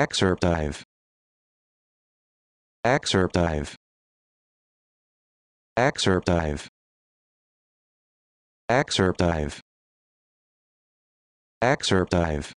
Excerptive. Excerptive. Excerptive. Excerptive. Excerptive.